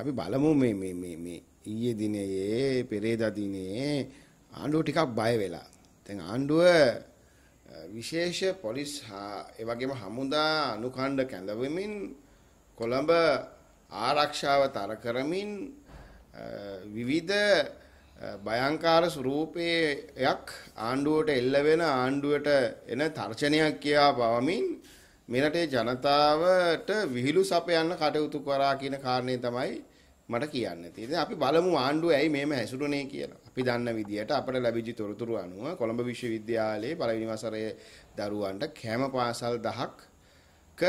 අපි බලමු මේ මේ මේ මේ ඊයේ දිනේ පෙරේදා දිනේ ආණ්ඩුව ටිකක් බය වෙලා. දැන් ආණ්ඩුව විශේෂ පොලිස් ඒ වගේම හමුදා අනුකණ්ඩ කැඳවමින් කොළඹ ආරක්ෂාව තර කරමින් විවිධ භයංකාර ස්වරූපයක් ආණ්ඩුවට එල්ල වෙන ආණ්ඩුවට එන තර්ජනයක් කියා පවමින් මෙරටේ ජනතාවට විහිළු සපයන්න කටයුතු කරා කියන කාරණේ තමයි මට කියන්න තියෙන්නේ. අපි බලමු ආණ්ඩුව ඇයි මේම හැසිරුණේ කියලා. අපි දන්න විදිහට අපට ලැබිච්ච තොරතුරු අනුව කොළඹ විශ්වවිද්‍යාලයේ පළවෙනි වසරේ දරුවන්ට කැම පාසල් 1000ක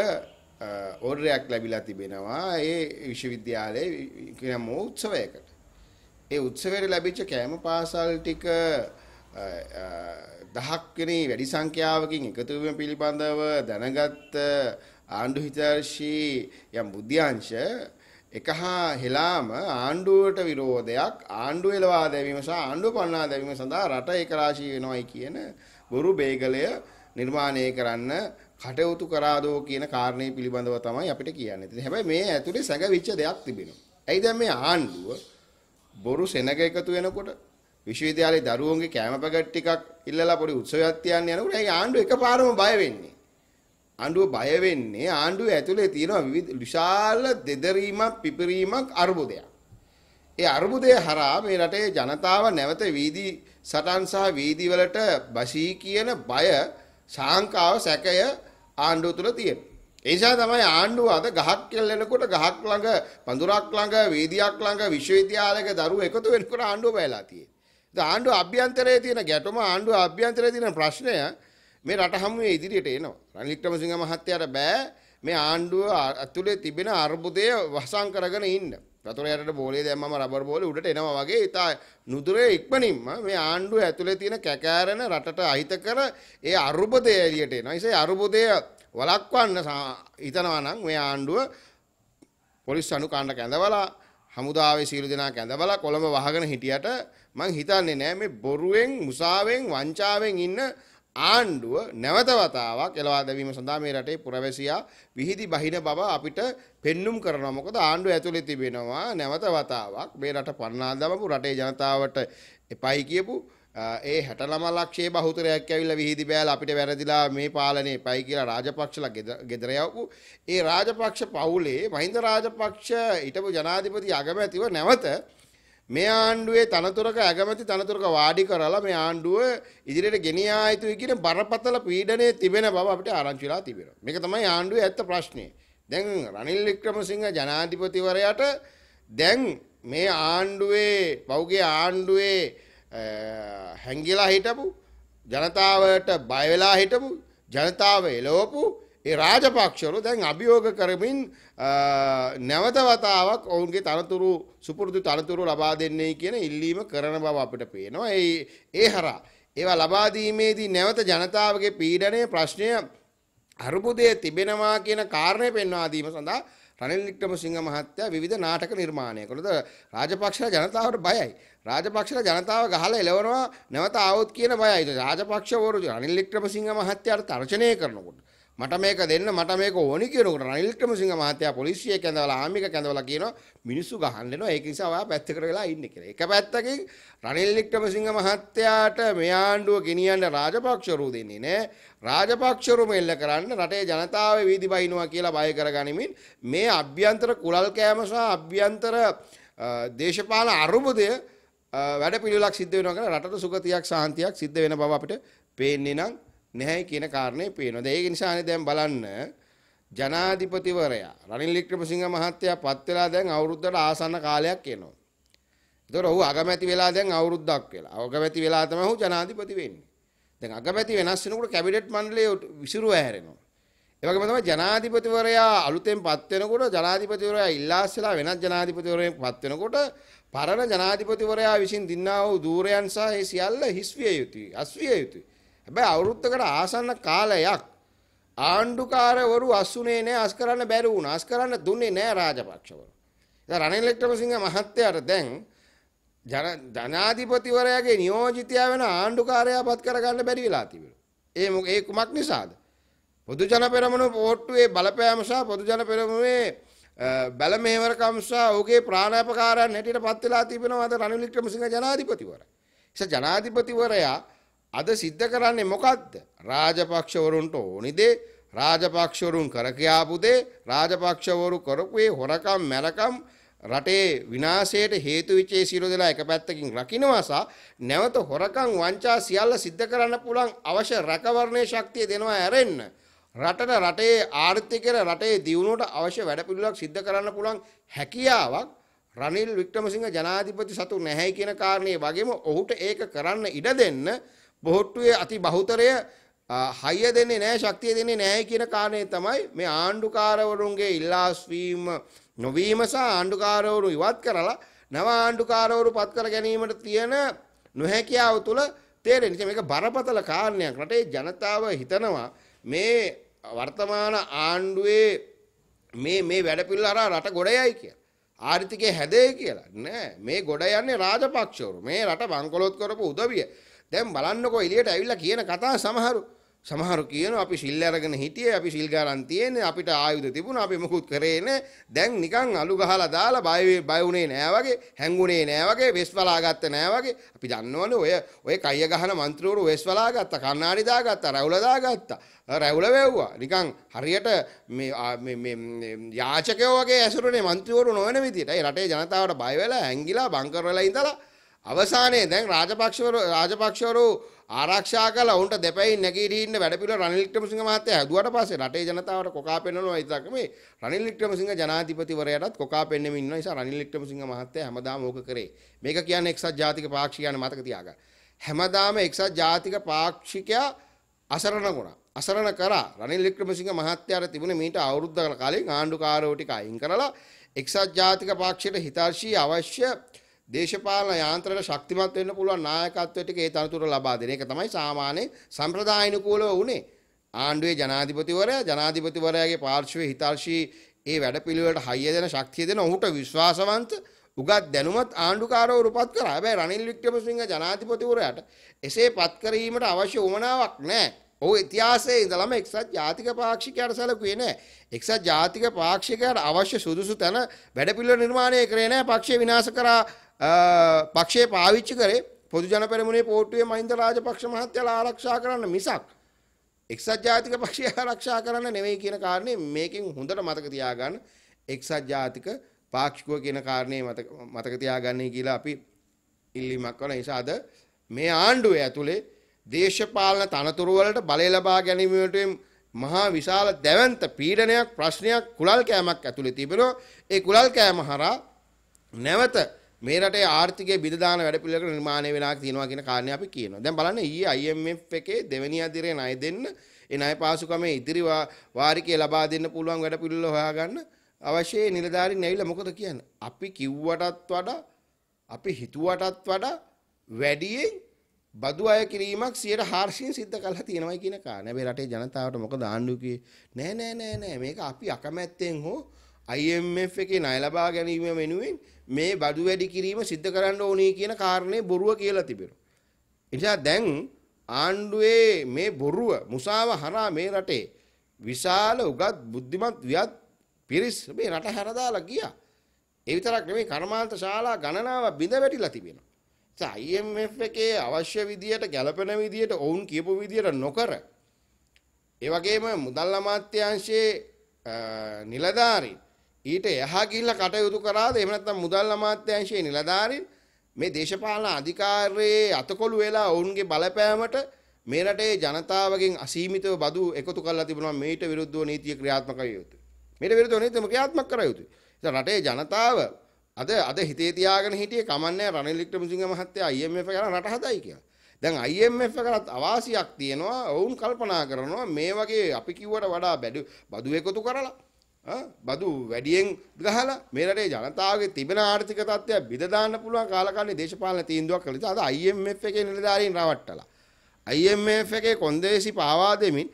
ඕඩරයක් ලැබිලා තිබෙනවා. ඒ විශ්වවිද්‍යාලයේ කියන උත්සවයකට. ඒ උත්සවයට ලැබිච්ච කැම පාසල් ටික දහක් වෙනි වැඩි සංඛ්‍යාවකින් එකතු වීම පිළිබඳව දැනගත් ආණ්ඩු හිතර්ශී යම් බුද්ධ්‍යංශ එක හා හෙලාම ආණ්ඩුවට විරෝධයක් ආණ්ඩුව එළවා දැමීම සහ ආණ්ඩුව පන්නා දැමීම සඳහා රට ඒකරාශී වෙනවයි කියන බොරු බේගලය නිර්මාණය කරන්න කටයුතු කරාදෝ කියන කාරණේ පිළිබඳව තමයි අපිට කියන්නේ. හැබැයි මේ ඇතුලේ සැඟවිච්ච දෙයක් තිබෙනවා. ඇයි දැන් මේ ආණ්ඩුව බොරු සෙනග එකතු වෙනකොට විශ්වවිද්‍යාලේ දරුවෝන්ගේ කැම පැකට් ටිකක් ඉල්ලලා පොඩි උත්සවයක් තියන්න යනකොට ඒ ආණ්ඩුව එකපාරම බය වෙන්නේ. ආණ්ඩුව බය වෙන්නේ ආණ්ඩුව ඇතුලේ තියෙන විවිධ විශාල දෙදරීමක් පිපිරීමක් අර්බුදයක්. ඒ අර්බුදය හරහා මේ රටේ ජනතාව නැවත වීදි සටන් සහ වීදි වලට බසී කියන බය සාංකාව සැකය ආණ්ඩුව තුල තියෙනවා. ඒ නිසා තමයි ආණ්ඩුව අද ගහක් කෙල්ලෙනකොට ගහක් ළඟ පඳුරක් ළඟ වීදියක් ළඟ විශ්වවිද්‍යාලයක දරුවෝ එකතු වෙනකොට ආණ්ඩුව බයලා තියෙන්නේ. ඉතින් ආණ්ඩුව අභ්‍යන්තරයේ තියෙන ගැටුම ආණ්ඩුව අභ්‍යන්තරයේ තියෙන ප්‍රශ්නය මේ රට හමුවේ ඉදිරියට එනවා. රනිල් වික්‍රමසිංහ මහත්තයාට බෑ මේ ආණ්ඩුව ඇතුලේ තිබෙන අර්බුදය වසන් කරගෙන ඉන්න. වතුර යටට බෝලේ දැම්මම රබර් බෝලේ උඩට එනවා වගේ ඉතා නුදුරේ ඉක්මනින්ම මේ ආණ්ඩුව ඇතුලේ තියෙන කැකෑරෙන රටට අහිතකර ඒ අර්බුදය එළියට එනවා. ඒසේ අර්බුදය වළක්වන්න හිතනවා නම් මේ ආණ්ඩුව පොලිස් අනුකාණ්ඩ කැඳවලා හමුදාවේ සියලු දෙනා කැඳවලා කොළඹ වහගෙන හිටියට මං හිතන්නේ නෑ මේ බොරුවෙන් මුසාවෙන් වංචාවෙන් ඉන්න ආණ්ඩුව නැවත වතාවක් එළවා දැමීම සඳහා මේ රටේ පුරවැසියා විහිදි බහින බව අපිට පෙන්눔 කරනවා මොකද ආණ්ඩුව ඇතුලේ තිබෙනවා නැවත වතාවක් මේ රට පන්නා දමපු රටේ ජනතාවට එපයි කියපු ඒ හැටලම ලක්ෂේ බහුතරයක් ඇවිල්ලා විහිදි බෑල අපිට වැරදිලා මේ පාලනේ පයි කියලා රාජපක්ෂලා ගෙදර යවපු ඒ රාජපක්ෂ පවුලේ මහින්ද රාජපක්ෂ හිටපු ජනාධිපති අගමැතිව නැවත මේ ආණ්ඩුවේ තනතුරක අගමැති තනතුරක වාඩි කරලා මේ ආණ්ඩුව ඉදිරියට ගෙනියා යුතුයි කියන බරපතල පීඩනය තිබෙන බව අපිට ආරංචි වෙලා තිබෙනවා. මේක තමයි ආණ්ඩුවේ ඇත්ත ප්‍රශ්නේ. දැන් රනිල් වික්‍රමසිංහ ජනාධිපතිවරයාට දැන් මේ ආණ්ඩුවේ පෞගේ ආණ්ඩුවේ හැංගිලා හිටපු ජනතාවට බය වෙලා හිටපු ජනතාව එළවපු ඒ රාජපක්ෂවරු දැන් අභියෝග කරමින් නැවත වතාවක් ඔවුන්ගේ තනතුරු සුපුරුදු තනතුරු ලබා දෙන්නේ කියන ඉල්ලීම කරන බව අපිට පේනවා. ඒ ඒ හරහා ඒවා ලබා දීමේදී නැවත ජනතාවගේ පීඩනය ප්‍රශ්නය අරුබුදයේ තිබෙනවා කියන කාරණය පෙන්වා දීම සඳහා රනිල් වික්‍රමසිංහ මහත්තයා විවිධ නාටක නිර්මාණය කළද රාජපක්ෂ ජනතාවට බයයි. රාජපක්ෂලා ජනතාව ගහලා එලවනවා නැවත આવොත් කියන බයයි. රාජපක්ෂවරු රනිල් වික්‍රමසිංහ මහත්තයාට තර්ජනය කරනකොට මට මේක දෙන්න මට මේක ඕනි කියනකොට රනිල් වික්‍රමසිංහ මහත්තයා පොලිසිය කැඳවලා ආමික කැඳවලා කියනවා මිනිස්සු ගහන්න එනවා ඒක නිසා ඔයා පැත්තකට වෙලා ඉන්න කියලා. එක පැත්තකින් රනිල් වික්‍රමසිංහ මහත්තයාට මේ ආණ්ඩුව ගෙනියන්න රාජපක්ෂවරු දෙන්නේ නැහැ. රාජපක්ෂවරු මෙල්ල කරන්න රටේ ජනතාව වීදි බහිනවා කියලා බය කරගනිමින් මේ අභ්‍යන්තර කුලල් කෑම සහ අභ්‍යන්තර දේශපාලන අරුබුදය වැඩ පිළිවෙලක් සිද්ධ වෙනවා කියලා රටට සුගතියක් සාන්තියක් සිද්ධ වෙන බව අපිට පේන්නේ නම් නැහැයි කියන කාරණේ පේනවා. දැන් ඒක නිසානේ දැන් බලන්න ජනාධිපතිවරයා රනිල් වික්‍රමසිංහ මහත්තයා පත් වෙලා දැන් අවුරුද්දට ආසන්න කාලයක් එනවා. ඒතකොට ඔහු අගමැති වෙලා දැන් අවුරුද්දක් වෙලා. අගමැති වෙලා තමයි ඔහු ජනාධිපති වෙන්නේ. දැන් අගමැති වෙනස් වෙනකොට කැබිනට් මණ්ඩලය විසිරුව හැරෙනවා. ඒ වගේම තමයි ජනාධිපතිවරයා අලුතෙන් පත් වෙනකොට ජනාධිපතිවරයා ඉල්ලාස්සලා වෙනත් ජනාධිපතිවරයෙක් පත් වෙනකොට පරණ ජනාධිපතිවරයා විසින් දින්නා වූ ධූරයන් සහ ඒ සියල්ල හිස්විය යුතුයි අස්විය යුතුයි. හැබැයි අවුරුද්දකට ආසන්න කාලයක් ආණ්ඩුකාරවරු අසුනේ නෑ අස් කරන්න බැරි වුණා. අස් කරන්න දුන්නේ නෑ රාජපක්ෂවරු. ඉතින් රනිල් වික්‍රමසිංහ මහත්තයාට දැන් ජනාධිපතිවරයාගේ නියෝජිතයා වෙන ආණ්ඩුකාරයා පත් කරගන්න බැරි වෙලා තිබෙනවා. ඒ ඒ කුමක් නිසාද? පොදු ජන පෙරමුණු පෝට්ටුවේ බලපෑම සහ පොදු ජන පෙරමුණේ බැල මෙහෙවරකම් සහ ඔහුගේ ප්‍රාණාපකාරයන් හැටියට පත් වෙලා තිබෙනවා අද රනිල් වික්‍රමසිංහ ජනාධිපතිවරයා. ඒ ජනාධිපතිවරයා අද සිද්ධ කරන්නේ මොකද්ද? රාජපක්ෂවරුන්ට ඕනි දේ රාජපක්ෂවරුන් කර කියාපු දේ රාජපක්ෂවරු කරපුවේ හොරකම් මැරකම් රටේ විනාශයට හේතු විචේ සියලු දෙනා එක පැත්තකින් රකින්නවාසා නැවත හොරකම් වංචා සියල්ල සිද්ධ කරන්න පුළුවන් අවශ්‍ය රැකවරණයේ ශක්තිය දෙනවා ඇරෙන්න රටට රටේ ආර්ථිකයට රටේ දියුණුවට අවශ්‍ය වැඩපිළිවෙලක් සිද්ධ කරන්න පුළුවන් හැකියාවක් රනිල් වික්‍රමසිංහ ජනාධිපති සතු නැහැයි කියන කාරණේ වගේම ඔහුට ඒක කරන්න ඉඩ දෙන්න බොහොට්ටුවේ අති බහුතරය හයිය දෙන්නේ නැහැ ශක්තිය දෙන්නේ නැහැ කියන කාරණේ තමයි මේ ආණ්ඩුකාරවරුන්ගේ ඉල්ලාස් වීම නොවීම සහ ආණ්ඩුකාරවරු ඉවත් කරලා නව ආණ්ඩුකාරවරු පත් කර ගැනීමට තියෙන නොහැකියාව තුළ තේරෙන්නේ මේක බරපතල කාරණයක් රටේ ජනතාව හිතනවා මේ වර්තමාන ආණ්ඩුවේ මේ මේ වැඩපිළිවෙල අර රට ගොඩ යයි කියලා. ආර්ථිකය හැදේ කියලා. නෑ මේ ගොඩ යන්නේ රාජපක්ෂවරු. මේ රට බංකොලොත් කරපු උදවිය. දැන් බලන්නකෝ එළියට ඇවිල්ලා කියන කතා සමහරු සමහරු කියනවා අපි සිල් අරගෙන හිටියේ අපි සිල් ගාරන් තියෙන්නේ අපිට ආයුධ තිබුණා අපි මොකුත් කරේ නැහැ දැන් නිකන් අලු ගහලා දාලා බය බය වුණේ නැහැ වගේ හැංගුණේ නැහැ වගේ වෙස් වලා ගත්ත නැහැ වගේ අපි දන්නවනේ ඔය ඔය කය ගහන മന്ത്രවරු වෙස් වලා ගත්තා කණ්ණාඩි දාගත්තා රැවුල දාගත්තා රැවුල වැව්වා නිකන් හරියට මේ මේ යාචකයෝ වගේ ඇසුරුනේ മന്ത്രවරු නොවන විදියට ඒ රටේ ජනතාවට බය වෙලා හැංගිලා බංකර් වෙලා ඉඳලා අවසානයේ දැන් රාජපක්ෂවරු රාජපක්ෂවරු ආරක්ෂා කළා උන්ට දෙපැයි නැගීරී ඉන්න වැඩපිළිවෙල රනිල් වික්‍රමසිංහ මහත්තයා හැදුවට පස්සේ රටේ ජනතාවට කොකා පෙන්වනවා ඉතක මේ රනිල් වික්‍රමසිංහ ජනාධිපතිවරයාටත් කොකා පෙන්වමින් ඉන්නවා නිසා රනිල් වික්‍රමසිංහ මහත්තයා හැමදාම ඕක කරේ මේක කියන්නේ එක්සත් ජාතික පාක්ෂිකයන් මතක තියාගන්න හැමදාම එක්සත් ජාතික පාක්ෂිකයා අසරණ වුණා අසරණ කරා රනිල් වික්‍රමසිංහ මහත්තයාට තිබුණේ මීට අවුරුද්දකට කලින් ආණ්ඩුකාරෝ ටික අයින් කරලා එක්සත් ජාතික පාක්ෂයට හිතර්ශී අවශ්‍ය දේශපාලන යාන්ත්‍රණ ශක්තිමත් වෙන්න පුළුවන් නායකත්වය ටික ඒ තනතුර ලබා දෙන එක තමයි සාමාන්‍ය සම්ප්‍රදායිනුකූලව උනේ. ආණ්ඩුවේ ජනාධිපතිවරයා ජනාධිපතිවරයාගේ පාර්ශවයේ හිතර්ශී ඒ වැඩපිළිවෙලට හයිය දෙන ශක්තිය දෙන ඔහුට විශ්වාසවන්ත උගත් දැනුමත් ආණ්ඩුකාරව රූපත් කරා. හැබැයි රනිල් වික්‍රමසිංහ ජනාධිපතිවරයාට එසේ පත් කිරීමට අවශ්‍ය උවමනාවක් නැහැ. ඔහු ඉතිහාසයේ ඉඳලම එක්සත් ජාතික පාක්ෂිකයට සැලකුවේ නැහැ. එක්සත් ජාතික පාක්ෂිකයට අවශ්‍ය සුදුසු තැන වැඩපිළිවෙල නිර්මාණය කරේ නැහැ. පක්ෂය විනාශ කරා පක්ෂය පාවිච්චි කරේ පොදු ජන පෙරමුණේ පෝට්ටුවේ මහින්ද රාජපක්ෂ මහත්තයලා ආරක්ෂා කරන්න මිසක් එක්සත් ජාතික පක්ෂය ආරක්ෂා කරන්න නෙවෙයි කියන කාරණේ මේකෙන් හොඳට මතක තියාගන්න එක්සත් ජාතික පාක්ෂිකව කියන කාරණේ මතක මතක තියාගන්නයි කියලා අපි ඉල්ලීමක් කරන නිසා අද මේ ආණ්ඩුවේ ඇතුලේ දේශපාලන තනතුරු වලට බලය ලබා ගැනීම මහා විශාල දැවන්ත පීඩනයක් ප්‍රශ්නයක් කුලල් කෑමක් ඇතුලේ තිබෙනවා ඒ කුලල් කෑම හරහා නැවත මේ රටේ ආර්ථිකයේ බිදදාන වැඩ පිළිවෙලක නිර්මාණය වෙලා තියෙනවා කියන කාරණේ අපි කියනවා. දැන් බලන්න ඊයේ IMF එකේ දෙවෙනි අදිරේ ණය දෙන්න ඒ ණය පාසුකමේ ඉදිරි වාරිකය ලබා දෙන්න පුළුවන් වැඩ පිළිවෙල හොයාගන්න අවශ්‍ය නිලධාරීන් ඇවිල්ලා මොකද කියන්නේ? අපි කිව්වටත් වඩා අපි හිතුවටත් වඩා වැඩියෙන් බදු අය කිරීමක් 140න් සිද්ධ කරලා තියෙනවා කියන කාරණේ. මේ රටේ ජනතාවට මොකද ආණ්ඩුවේ නෑ නෑ නෑ නෑ මේක අපි අකමැත්තෙන් හෝ IMF එකේ ණය ලබා ගැනීම වෙනුවෙන් මේ බඩු වැඩි කිරීම සිද්ධ කරන්න ඕනේ කියන කාරණේ බොරුව කියලා තිබෙනවා. එනිසා දැන් ආණ්ඩුවේ මේ බොරුව මුසාව හරහා මේ රටේ විශාල උගත් බුද්ධිමත් වියත් පිරිස් මේ රට හැරදාලා ගියා. ඒ විතරක් නෙමෙයි කර්මාන්ත ශාලා ගණනාවක් බිඳ වැටිලා තිබෙනවා. IMF එකේ අවශ්‍ය විදියට ගැළපෙන විදියට ඔවුන් කියපු විදියට නොකර ඒ වගේම මුදල් අමාත්‍යාංශයේ නිලධාරීන් ඊට එහා ගිහිල්ලා කටයුතු කරාද එහෙම නැත්නම් මුදල් අමාත්‍යාංශයේ නිලධාරීන් මේ දේශපාලන අධිකාරියේ අතකොළු වෙලා ඔවුන්ගේ බලපෑමට මේ රටේ ජනතාවගෙන් අසීමිතව බදු එකතු කරලා තිබුණා මේට විරුද්ධව නීතිය ක්‍රියාත්මක කළ යුතුයි. මේට විරුද්ධව නීතිය ක්‍රියාත්මක කර යුතුයි. ඉතින් රටේ ජනතාව අද අද හිතේ තියාගෙන හිටියේ කමන්නේ රනිල් වික්‍රමසිංහ මහත්තයා IMF කරා රට හදයි කියලා. දැන් IMF කරත් අවාසියක් තියෙනවා. ඔවුන් කල්පනා කරනවා මේ වගේ අපි කිව්වට වඩා බදු එකතු කරලා බදු වැඩියෙන් ගහලා මේ රටේ ජනතාවගේ තිබෙන ආර්ථික තත්ත්වය බිඳ දාන්න පුළුවන් කාලකන්ණි දේශපාලන තීන්දුවක් කළ නිසා අද IMF එකේ නිලධාරීන් රවට්ටලා IMF එකේ කොන්දේසි පාවා දෙමින්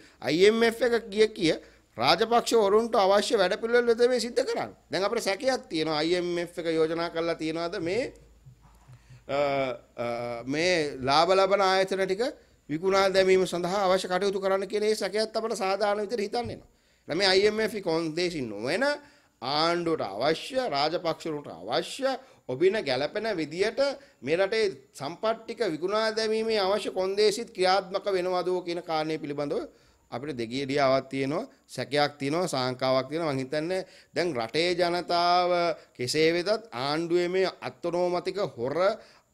IMF එක කිය කිය රාජපක්ෂ වරුන්ට අවශ්‍ය වැඩපිළිවෙල වෙත මේ සිද්ධ කරන්නේ. දැන් අපිට සැකයක් තියෙනවා IMF එක යෝජනා කරලා තියනවාද මේ මේ ලාභ ලබන ආයතන ටික විකුණා දැමීම සඳහා අවශ්‍ය කටයුතු කරන්න කියන ඒ සැකයත් අපිට සාධාරණ විදිහට හිතන්න එනවා. ළමයි IMF කොන්දේසි නොවන ආණ්ඩුවට අවශ්‍ය රාජපක්ෂවලට අවශ්‍ය ඔබින ගැළපෙන විදියට මේ රටේ සම්පත් ටික විකුණා දැමීමේ අවශ්‍ය කොන්දේසිත් ක්‍රියාත්මක වෙනවදෝ කියන කාරණේ පිළිබඳව අපිට දෙගිය ඩියාවක් තියෙනවා සැකයක් තියෙනවා සාංකාවක් තියෙනවා මං හිතන්නේ දැන් රටේ ජනතාව කෙසේ වෙතත් ආණ්ඩුවේ මේ අත්නෝමතික හොර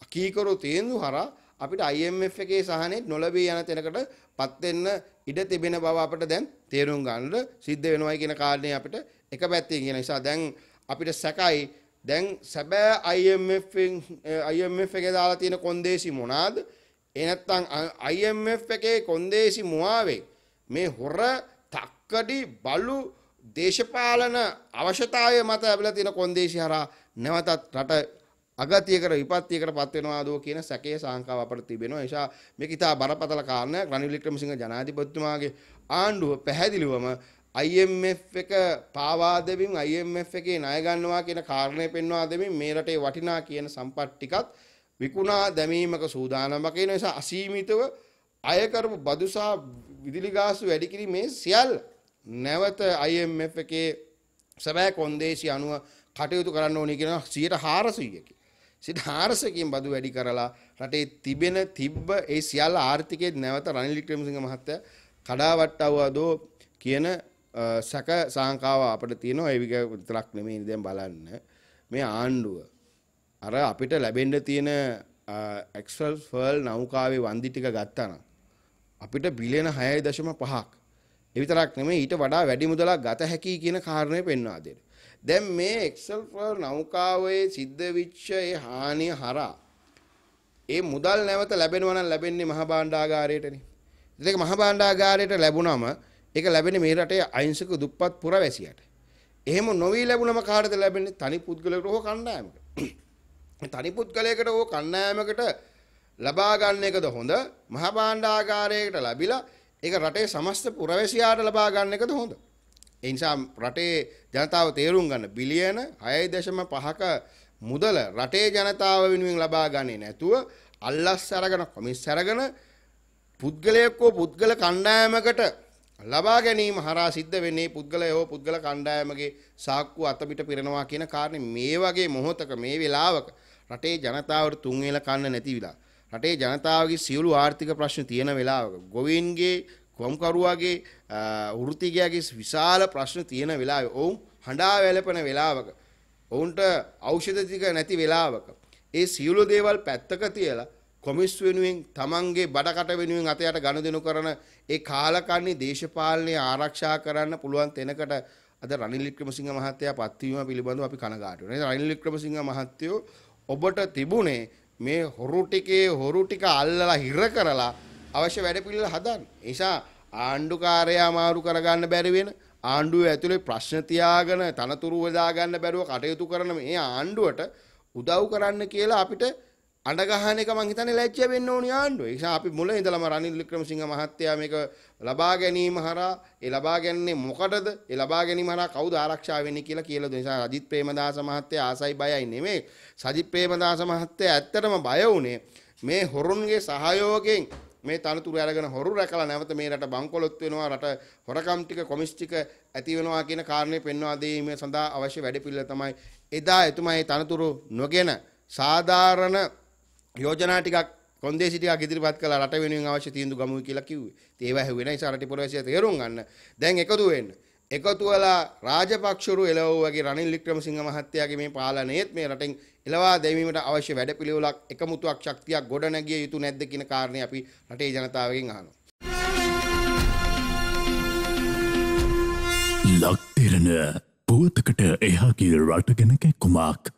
අකීකරු තේන්දු හරහා අපිට IMF එකේ සහනෙත් නොලැබී යන තැනකටපත් වෙන්න ඉඩ තිබෙන බව අපිට දැන් තේරුම් ගන්න සිද්ධ වෙනවයි කියන කාරණේ අපිට එක පැත්තකින් කියන නිසා දැන් අපිට සැකයි දැන් සැබෑ IMF IMF එකේ දාලා තියෙන කොන්දේසි මොනවාද? ඒ නැත්තම් IMF එකේ කොන්දේසි මුවාවේ මේ හොර තක්කඩි බලු දේශපාලන අවශ්‍යතාවය මත ඇවිල්ලා තියෙන කොන්දේසි හරහා නැවතත් රට අගතියකට විපත්තියකට පත් වෙනවාදෝ කියන සැකයේ සංකාව අපට තිබෙනවා. එනිසා මේක ඉතා බරපතල කාරණයක්. රනිල් වික්‍රමසිංහ ජනාධිපතිතුමාගේ ආණ්ඩුව පැහැදිලිවම IMF එක පාවා දෙමින් IMF එකේ ණය ගන්නවා කියන කාරණය පෙන්වා දෙමින් මේ රටේ වටිනා කියන සම්පත් ටිකත් විකුණා දැමීමක සූදානමක වෙන නිසා අසීමිතව අය කරපු බදුසා විදුලි ගාස්තු වැඩි කිරීමේ සියල්ල නැවත IMF එකේ සැබෑ කොන්දේසි අනුව කටයුතු කරන්න ඕනේ කියන 100 400 කි. සිට හාරසකින් බදු වැඩි කරලා රටේ තිබෙන තිබ්බ ඒ සියල්ල ආර්ථිකයේ නැවත රනිල් වික්‍රමසිංහ මහත්තයා කඩාවට්ටවවදෝ කියන සැක සංකාව අපිට තියෙනවා ඒ විතරක් නෙමෙයි දැන් බලන්න මේ ආණ්ඩුව අර අපිට ලැබෙන්න තියෙන එක්සල් ෆර්ල් නෞකාවේ වන්දි ටික ගත්තා නම් අපිට බිලියන 6.5ක් ඒ විතරක් නෙමෙයි ඊට වඩා වැඩි මුදලක් ගත හැකි කියන කාරණය පෙන්වා දෙන්න. දැන් මේ එක්සල් ෆ්ලවර් නෞකාවේ සිද්ධ වෙච්ච ඒ හානිය හරහා ඒ මුදල් නැවත ලැබෙනවා නම් ලැබෙන්නේ මහ භාණ්ඩාගාරයටනේ. ඒක මහ භාණ්ඩාගාරයට ලැබුණම ඒක ලැබෙන්නේ මේ රටේ අහිංසක දුප්පත් පුරවැසියට. එහෙම නොවි ලැබුණම කාටද ලැබෙන්නේ? තනි පුද්ගලයෙකුට හෝ කණ්ඩායමකට. තනි පුද්ගලයෙකුට හෝ කණ්ඩායමකට ලබා ගන්න එකද හොඳ? මහ භාණ්ඩාගාරයකට ලැබිලා ඒක රටේ සමස්ත පුරවැසියාට ලබා ගන්න එකද හොඳ. ඒ නිසා රටේ ජනතාව තේරුම් ගන්න බිලියන 6.5ක මුදල රටේ ජනතාව වෙනුවෙන් ලබා ගන්නේ නැතුව අල්ලස් අරගෙන කොමිස් අරගෙන පුද්ගලයෙක් හෝ පුද්ගල කණ්ඩායමකට ලබා ගැනීම හරහා සිද්ධ වෙන්නේ පුද්ගලයෝ පුද්ගල කණ්ඩායමගේ සාක්කුව අතපිට පිරෙනවා කියන කාරණේ මේ වගේ මොහොතක මේ වෙලාවක රටේ ජනතාවට තුන්වෙල කන්න නැති විලා රටේ ජනතාවගේ සියලු ආර්ථික ප්‍රශ්න තියෙන වෙලාවක ගොවීන්ගේ කොම්කරුවාගේ වෘතිකයාගේ විශාල ප්‍රශ්න තියෙන වෙලාවේ ඔවුන් හඬා වැළපෙන වෙලාවක ඔවුන්ට ඖෂධ ටික නැති වෙලාවක ඒ සියලු දේවල් පැත්තක තියලා කොමිස් වෙනුවෙන් තමන්ගේ බඩකට වෙනුවෙන් අතයට ගනුදෙනු කරන ඒ කාලකන්ණි දේශපාලනය ආරක්ෂා කරන්න පුළුවන් තැනකට අද රනිල් වික්‍රමසිංහ මහත්තයා පත්වීම පිළිබඳව අපි කනගාටු වෙනවා. රනිල් වික්‍රමසිංහ මහත්තයෝ ඔබට තිබුණේ මේ හොරු ටිකේ හොරු ටික අල්ලලා හිර කරලා අවශ්‍ය වැඩ පිළිවෙල හදන්න. ඒ නිසා ආණ්ඩුකාරයා මාරු කරගන්න බැරි වෙන ආණ්ඩුව ඇතුලේ ප්‍රශ්න තියාගෙන තනතුරු හදාගන්න බැරුව කටයුතු කරන මේ ආණ්ඩුවට උදව් කරන්න කියලා අපිට අඬ ගහන එක මං හිතන්නේ ලැජ්ජ වෙන්න ඕනි ආණ්ඩුව. ඒ නිසා අපි මුල ඉඳලම රනිල් වික්‍රමසිංහ මහත්තයා මේක ලබා ගැනීම හරහා ඒ ලබා ගන්නේ මොකටද? ඒ ලබා ගැනීම හරහා කවුද ආරක්ෂා වෙන්නේ කියලා කියලා දුන්නා. නිසා අජිත් ප්‍රේමදාස මහත්තයා ආසයි බයයි නෙමෙයි. සජිත් ප්‍රේමදාස මහත්තයා ඇත්තටම බය වුණේ මේ හොරුන්ගේ සහයෝගයෙන් මේ තනතුර අරගෙන හොරු රැකලා නැවත මේ රට බංකොලොත් වෙනවා රට හොරකම් ටික කොමිස් ටික ඇති වෙනවා කියන කාරණේ පෙන්වා දීම සඳහා අවශ්‍ය වැඩපිළිවෙල තමයි එදා එතුමා මේ තනතුරු නොගෙන සාධාරණ යෝජනා ටිකක් කොන්දේසි ටිකක් ඉදිරිපත් කළා රට වෙනුවෙන් අවශ්‍ය තීන්දුව ගමුයි කියලා කිව්වේ. ඉතින් ඒවා හැවුවේ නැහැ. ඉතින් රටේ පොලිසිය තේරුම් ගන්න. දැන් එකතු වෙන්න. එකතු වෙලා රාජපක්ෂරු එළවුවගේ රනිල් වික්‍රමසිංහ මහත්තයාගේ මේ පාලනයේත් මේ රටෙන් එළවා දැමීමට අවශ්‍ය වැඩපිළිවෙලක් එකමුතුවක් ශක්තියක් ගොඩනැගිය යුතු නැද්ද කියන කාරණේ අපි රටේ ජනතාවගෙන් අහනවා. ලක්තිරණ පුවතකට එහා ගිය රට ගැන කැක්කුමක්